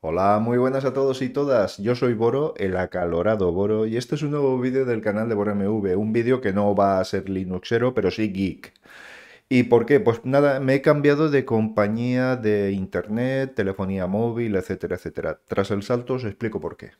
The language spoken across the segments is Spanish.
Hola, muy buenas a todos y todas. Yo soy Boro, el acalorado Boro, y este es un nuevo vídeo del canal de BoroMV, un vídeo que no va a ser Linuxero, pero sí geek. ¿Y por qué? Pues nada, me he cambiado de compañía de internet, telefonía móvil, etcétera, etcétera. Tras el salto os explico por qué.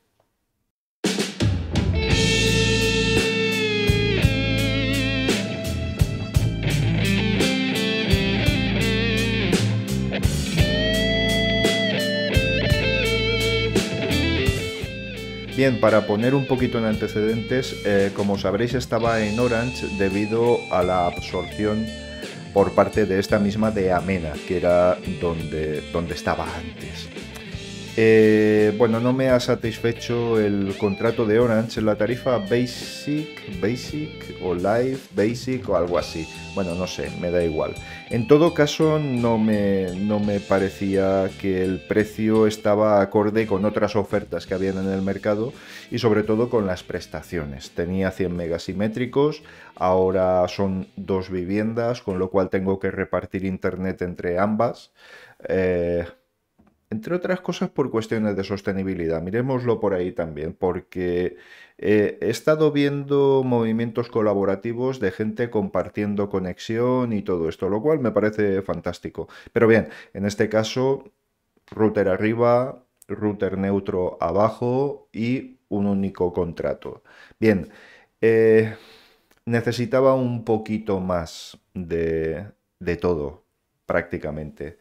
Bien, para poner un poquito en antecedentes, eh, como sabréis estaba en Orange debido a la absorción por parte de esta misma de Amena, que era donde estaba antes. Eh, bueno, no me ha satisfecho el contrato de Orange, en la tarifa Basic, Basic o Live, Basic o algo así. Bueno, no sé, me da igual. En todo caso, no me, no me parecía que el precio estaba acorde con otras ofertas que habían en el mercado y sobre todo con las prestaciones. Tenía 100 megasimétricos, ahora son dos viviendas, con lo cual tengo que repartir internet entre ambas. Eh, entre otras cosas por cuestiones de sostenibilidad. Miremoslo por ahí también, porque eh, he estado viendo movimientos colaborativos de gente compartiendo conexión y todo esto, lo cual me parece fantástico. Pero bien, en este caso, router arriba, router neutro abajo y un único contrato. Bien, eh, necesitaba un poquito más de, de todo, prácticamente.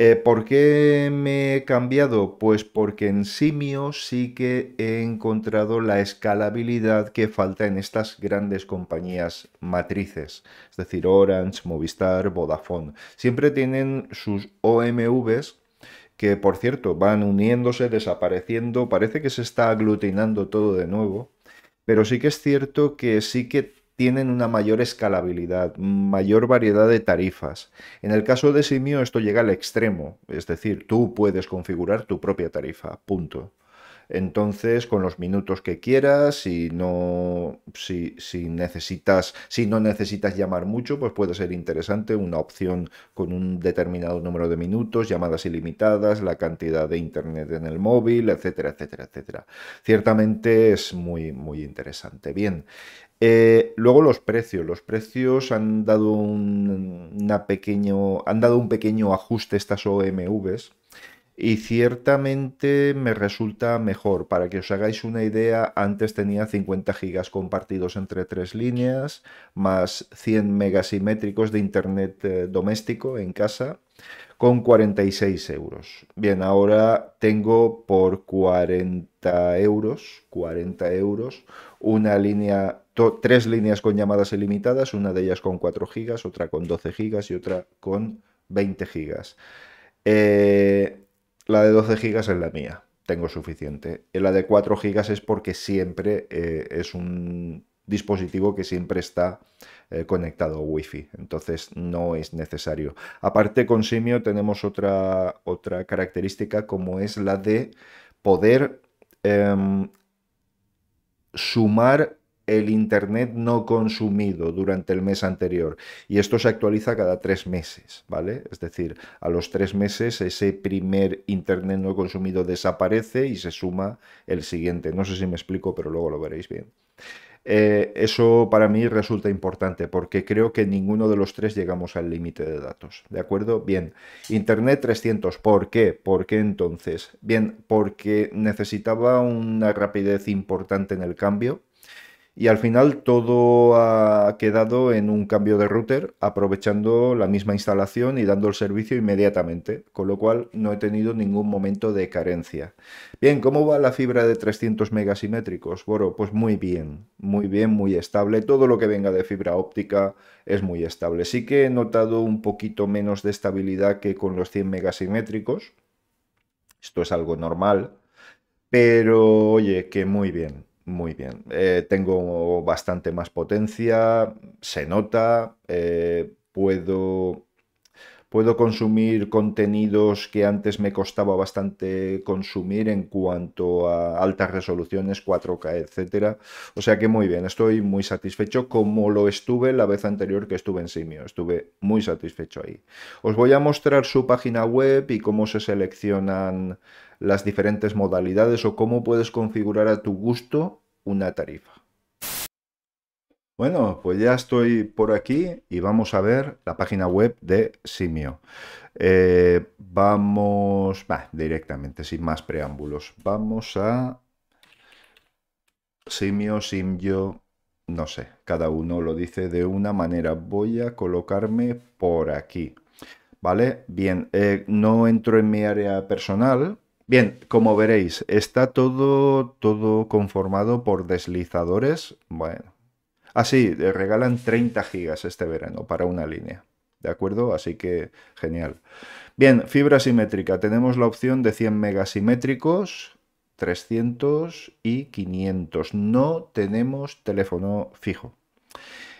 Eh, ¿Por qué me he cambiado? Pues porque en Simio sí que he encontrado la escalabilidad que falta en estas grandes compañías matrices, es decir, Orange, Movistar, Vodafone. Siempre tienen sus OMVs que, por cierto, van uniéndose, desapareciendo, parece que se está aglutinando todo de nuevo, pero sí que es cierto que sí que tienen una mayor escalabilidad, mayor variedad de tarifas. En el caso de Simio esto llega al extremo, es decir, tú puedes configurar tu propia tarifa, punto. Entonces, con los minutos que quieras, si no, si, necesitas, si no necesitas llamar mucho, pues puede ser interesante una opción con un determinado número de minutos, llamadas ilimitadas, la cantidad de internet en el móvil, etcétera, etcétera, etcétera. Ciertamente es muy, muy interesante. Bien, eh, luego los precios. Los precios han dado un, pequeño, han dado un pequeño ajuste estas OMVs y ciertamente me resulta mejor. Para que os hagáis una idea, antes tenía 50 gigas compartidos entre tres líneas, más 100 megasimétricos de internet eh, doméstico en casa, con 46 euros. Bien, ahora tengo por 40 euros, 40 euros, una línea, tres líneas con llamadas ilimitadas, una de ellas con 4 gigas, otra con 12 gigas y otra con 20 gigas. Eh, la de 12 gigas es la mía, tengo suficiente. Y la de 4 gigas es porque siempre eh, es un dispositivo que siempre está eh, conectado a Wi-Fi, entonces no es necesario. Aparte con Simio tenemos otra, otra característica como es la de poder em, sumar el Internet no consumido durante el mes anterior. Y esto se actualiza cada tres meses, ¿vale? Es decir, a los tres meses ese primer Internet no consumido desaparece y se suma el siguiente. No sé si me explico, pero luego lo veréis bien. Eh, eso para mí resulta importante porque creo que ninguno de los tres llegamos al límite de datos. ¿De acuerdo? Bien, Internet 300. ¿Por qué? ¿Por qué entonces? Bien, porque necesitaba una rapidez importante en el cambio y al final todo ha quedado en un cambio de router aprovechando la misma instalación y dando el servicio inmediatamente, con lo cual no he tenido ningún momento de carencia. Bien, ¿cómo va la fibra de 300 megasimétricos? Bueno, pues muy bien, muy bien, muy estable. Todo lo que venga de fibra óptica es muy estable. Sí que he notado un poquito menos de estabilidad que con los 100 megasimétricos. Esto es algo normal, pero oye, que muy bien muy bien. Eh, tengo bastante más potencia, se nota, eh, puedo, puedo consumir contenidos que antes me costaba bastante consumir en cuanto a altas resoluciones, 4K, etc. O sea que muy bien, estoy muy satisfecho como lo estuve la vez anterior que estuve en Simio. Estuve muy satisfecho ahí. Os voy a mostrar su página web y cómo se seleccionan las diferentes modalidades o cómo puedes configurar a tu gusto una tarifa. Bueno, pues ya estoy por aquí y vamos a ver la página web de Simio. Eh, vamos, directamente, sin más preámbulos. Vamos a Simio, Simio, no sé, cada uno lo dice de una manera. Voy a colocarme por aquí. ¿Vale? Bien, eh, no entro en mi área personal, Bien, como veréis, está todo, todo conformado por deslizadores. Bueno. Así, le eh, regalan 30 gigas este verano para una línea. ¿De acuerdo? Así que genial. Bien, fibra simétrica. Tenemos la opción de 100 megasimétricos, 300 y 500. No tenemos teléfono fijo.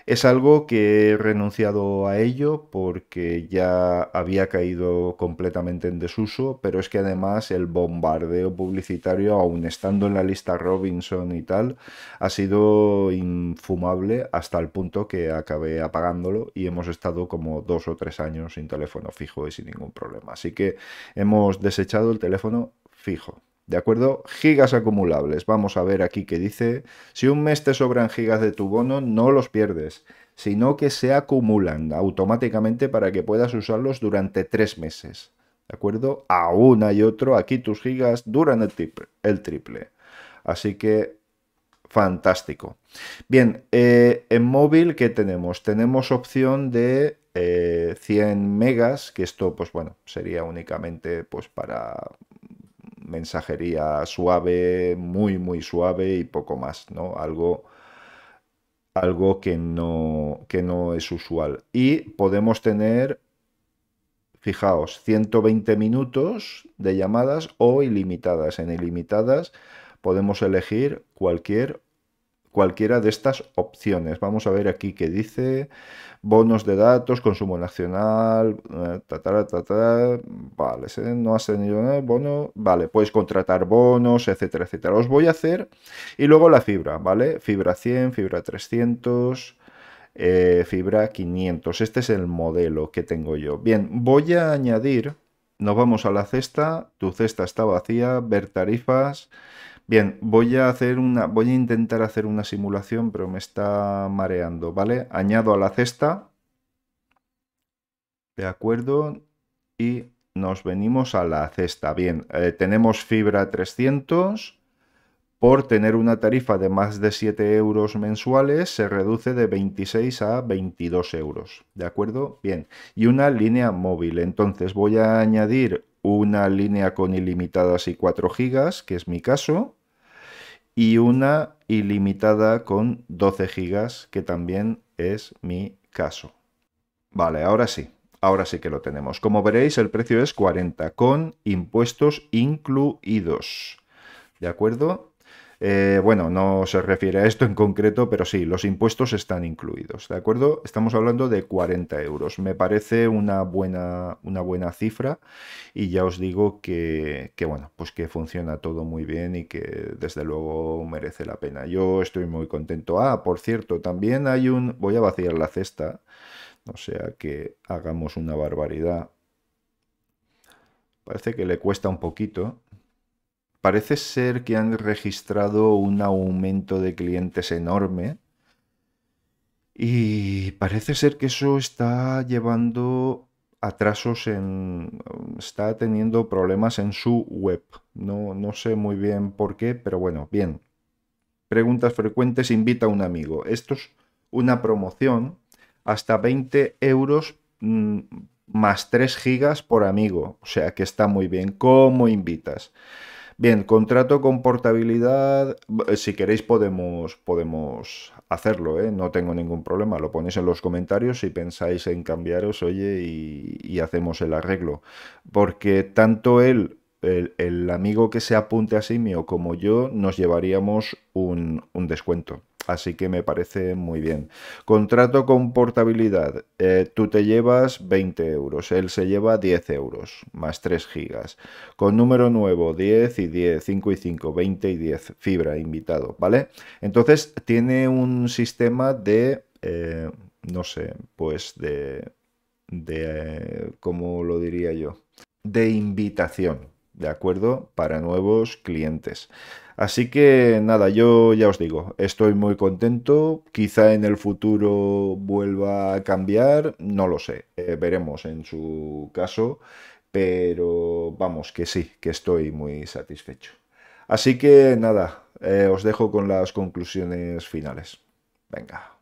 Es algo que he renunciado a ello porque ya había caído completamente en desuso, pero es que además el bombardeo publicitario, aun estando en la lista Robinson y tal, ha sido infumable hasta el punto que acabé apagándolo y hemos estado como dos o tres años sin teléfono fijo y sin ningún problema. Así que hemos desechado el teléfono fijo. ¿De acuerdo? Gigas acumulables. Vamos a ver aquí que dice, si un mes te sobran gigas de tu bono, no los pierdes, sino que se acumulan automáticamente para que puedas usarlos durante tres meses. ¿De acuerdo? A una y otro, aquí tus gigas duran el triple. Así que fantástico. Bien, eh, en móvil, ¿qué tenemos? Tenemos opción de 100 eh, megas, que esto, pues bueno, sería únicamente pues para mensajería suave, muy, muy suave y poco más, ¿no? Algo, algo que, no, que no es usual. Y podemos tener, fijaos, 120 minutos de llamadas o ilimitadas. En ilimitadas podemos elegir cualquier cualquiera de estas opciones. Vamos a ver aquí qué dice. Bonos de datos, consumo nacional, eh, ta Vale, no ha tenido nada, bono. Vale, puedes contratar bonos, etcétera, etcétera. Os voy a hacer. Y luego la fibra, ¿vale? Fibra 100, fibra 300. Eh, fibra 500 este es el modelo que tengo yo bien voy a añadir nos vamos a la cesta tu cesta está vacía ver tarifas Bien, voy a hacer una, voy a intentar hacer una simulación, pero me está mareando, ¿vale? Añado a la cesta, de acuerdo, y nos venimos a la cesta. Bien, eh, tenemos fibra 300. Por tener una tarifa de más de 7 euros mensuales, se reduce de 26 a 22 euros. ¿De acuerdo? Bien. Y una línea móvil. Entonces voy a añadir una línea con ilimitadas y 4 gigas, que es mi caso y una ilimitada con 12 gigas, que también es mi caso. Vale, ahora sí, ahora sí que lo tenemos. Como veréis, el precio es 40 con impuestos incluidos. ¿De acuerdo? Eh, bueno, no se refiere a esto en concreto, pero sí, los impuestos están incluidos, ¿de acuerdo? Estamos hablando de 40 euros. Me parece una buena, una buena cifra y ya os digo que, bueno, pues que funciona todo muy bien y que desde luego merece la pena. Yo estoy muy contento. Ah, por cierto, también hay un... Voy a vaciar la cesta, o sea que hagamos una barbaridad. Parece que le cuesta un poquito. Parece ser que han registrado un aumento de clientes enorme y parece ser que eso está llevando atrasos en... está teniendo problemas en su web. No, no sé muy bien por qué, pero bueno, bien. Preguntas frecuentes, invita a un amigo. Esto es una promoción hasta 20 euros mm, más 3 gigas por amigo. O sea que está muy bien. ¿Cómo invitas? Bien, contrato con portabilidad, eh, si queréis podemos, podemos hacerlo, ¿eh? no tengo ningún problema, lo ponéis en los comentarios si pensáis en cambiaros, oye, y, hacemos el arreglo. Porque tanto él, el, amigo que se apunte a Simio como yo, nos llevaríamos un descuento así que me parece muy bien. Contrato con portabilidad, eh, tú te llevas 20 euros, él se lleva 10 euros, más 3 gigas. Con número nuevo, 10 y 10, 5 y 5, 20 y 10, fibra, invitado, ¿vale? Entonces tiene un sistema de, eh, no sé, pues de, de, eh, ¿cómo lo diría yo? De invitación, ¿de acuerdo? Para nuevos clientes. Así que nada, yo ya os digo, estoy muy contento, quizá en el futuro vuelva a cambiar, no lo sé, eh, veremos en su caso, pero vamos, que sí, que estoy muy satisfecho. Así que nada, eh, os dejo con las conclusiones finales. Venga.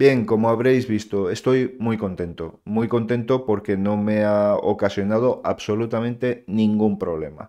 Bien, como habréis visto, estoy muy contento, muy contento porque no me ha ocasionado absolutamente ningún problema.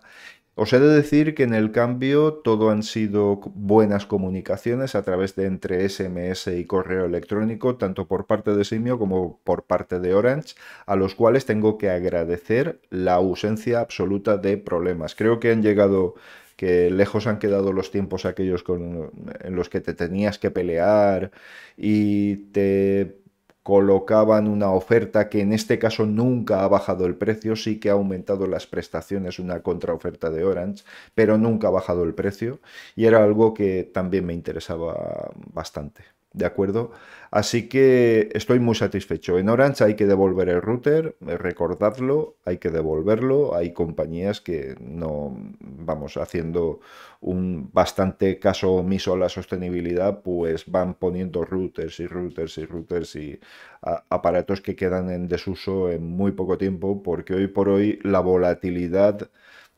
Os he de decir que en el cambio todo han sido buenas comunicaciones a través de entre SMS y correo electrónico, tanto por parte de Simio como por parte de Orange, a los cuales tengo que agradecer la ausencia absoluta de problemas. Creo que han llegado que lejos han quedado los tiempos aquellos en los que te tenías que pelear y te colocaban una oferta que en este caso nunca ha bajado el precio, sí que ha aumentado las prestaciones, una contraoferta de Orange, pero nunca ha bajado el precio y era algo que también me interesaba bastante. ¿De acuerdo? Así que estoy muy satisfecho. En Orange hay que devolver el router, eh, recordadlo, hay que devolverlo. Hay compañías que no, vamos, haciendo un bastante caso omiso a la sostenibilidad, pues van poniendo routers y routers y routers y aparatos que quedan en desuso en muy poco tiempo, porque hoy por hoy la volatilidad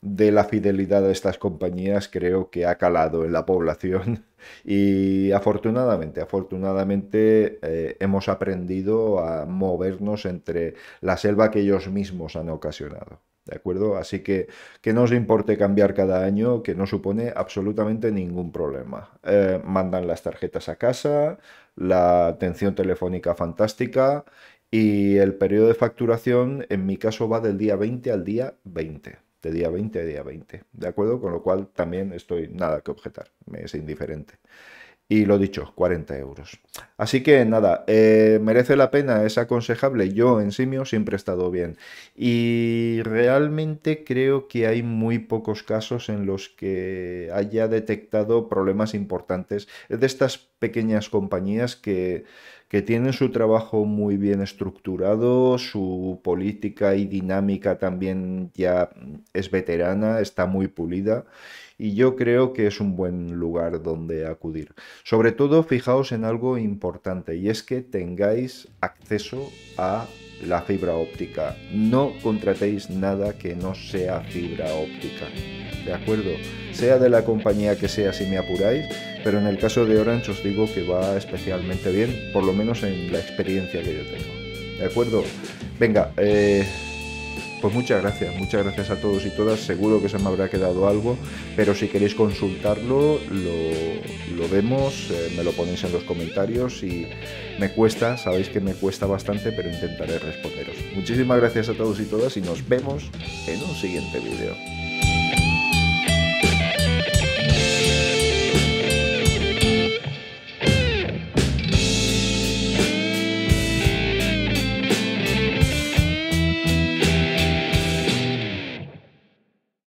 de la fidelidad de estas compañías creo que ha calado en la población y afortunadamente, afortunadamente eh, hemos aprendido a movernos entre la selva que ellos mismos han ocasionado. ¿De acuerdo? Así que que no os importe cambiar cada año, que no supone absolutamente ningún problema. Eh, mandan las tarjetas a casa, la atención telefónica fantástica y el periodo de facturación en mi caso va del día 20 al día 20 de este día 20 a día 20, ¿de acuerdo? Con lo cual también estoy nada que objetar, me es indiferente. Y lo dicho, 40 euros. Así que nada, eh, merece la pena, es aconsejable. Yo en Simio siempre he estado bien. Y realmente creo que hay muy pocos casos en los que haya detectado problemas importantes de estas pequeñas compañías que, que tienen su trabajo muy bien estructurado, su política y dinámica también ya es veterana, está muy pulida y yo creo que es un buen lugar donde acudir. Sobre todo, fijaos en algo importante y es que tengáis acceso a la fibra óptica. No contratéis nada que no sea fibra óptica. ¿De acuerdo? Sea de la compañía que sea si me apuráis, pero en el caso de Orange os digo que va especialmente bien, por lo menos en la experiencia que yo tengo. ¿De acuerdo? Venga, eh, pues muchas gracias, muchas gracias a todos y todas. Seguro que se me habrá quedado algo, pero si queréis consultarlo, lo, vemos, eh, me lo ponéis en los comentarios y me cuesta, sabéis que me cuesta bastante, pero intentaré responderos. Muchísimas gracias a todos y todas y nos vemos en un siguiente vídeo.